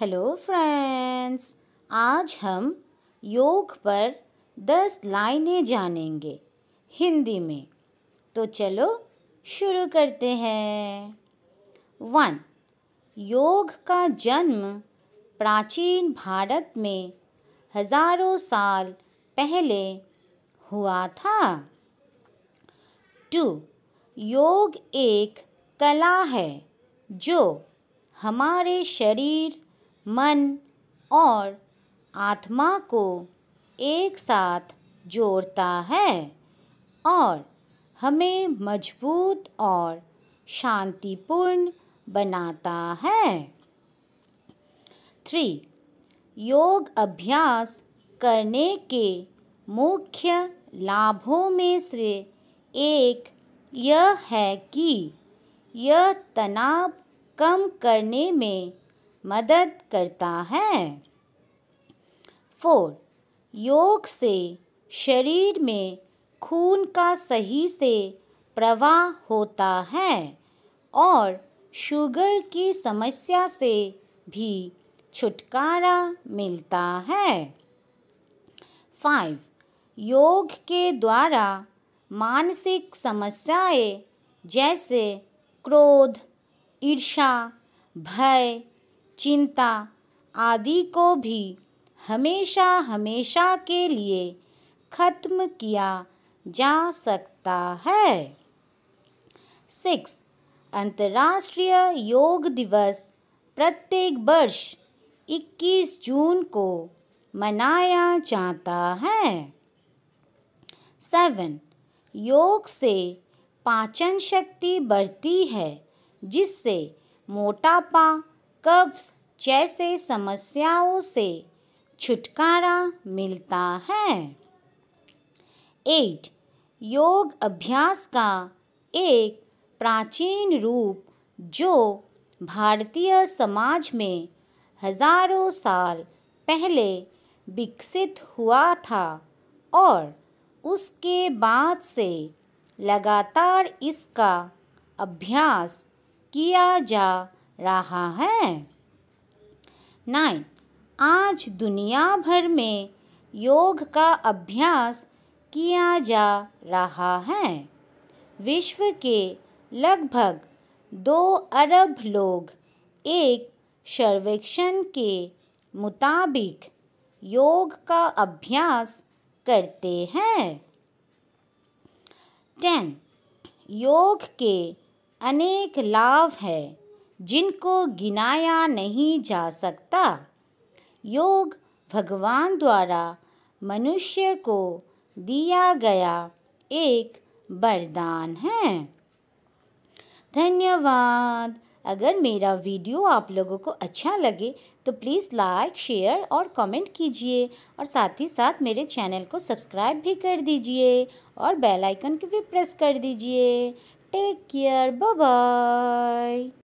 hello friends आज हम योग पर दस लाइनें जानेंगे हिंदी में तो चलो शुरू करते हैं वन योग का जन्म प्राचीन भारत में हजारों साल पहले हुआ था टू योग एक कला है जो हमारे शरीर मन और आत्मा को एक साथ जोड़ता है और हमें मजबूत और शांतिपूर्ण बनाता है थ्री योग अभ्यास करने के मुख्य लाभों में से एक यह है कि यह तनाव कम करने में मदद करता है फोर योग से शरीर में खून का सही से प्रवाह होता है और शुगर की समस्या से भी छुटकारा मिलता है फाइव योग के द्वारा मानसिक समस्याएं जैसे क्रोध ईर्षा भय चिंता आदि को भी हमेशा हमेशा के लिए खत्म किया जा सकता है सिक्स अंतर्राष्ट्रीय योग दिवस प्रत्येक वर्ष 21 जून को मनाया जाता है सेवन योग से पाचन शक्ति बढ़ती है जिससे मोटापा कब्ज जैसे समस्याओं से छुटकारा मिलता है एट योग अभ्यास का एक प्राचीन रूप जो भारतीय समाज में हजारों साल पहले विकसित हुआ था और उसके बाद से लगातार इसका अभ्यास किया जा रहा है नाइन आज दुनिया भर में योग का अभ्यास किया जा रहा है विश्व के लगभग दो अरब लोग एक सर्वेक्षण के मुताबिक योग का अभ्यास करते हैं टेन योग के अनेक लाभ है जिनको गिनाया नहीं जा सकता योग भगवान द्वारा मनुष्य को दिया गया एक वरदान है धन्यवाद अगर मेरा वीडियो आप लोगों को अच्छा लगे तो प्लीज़ लाइक शेयर और कमेंट कीजिए और साथ ही साथ मेरे चैनल को सब्सक्राइब भी कर दीजिए और बेल आइकन को भी प्रेस कर दीजिए टेक केयर बाय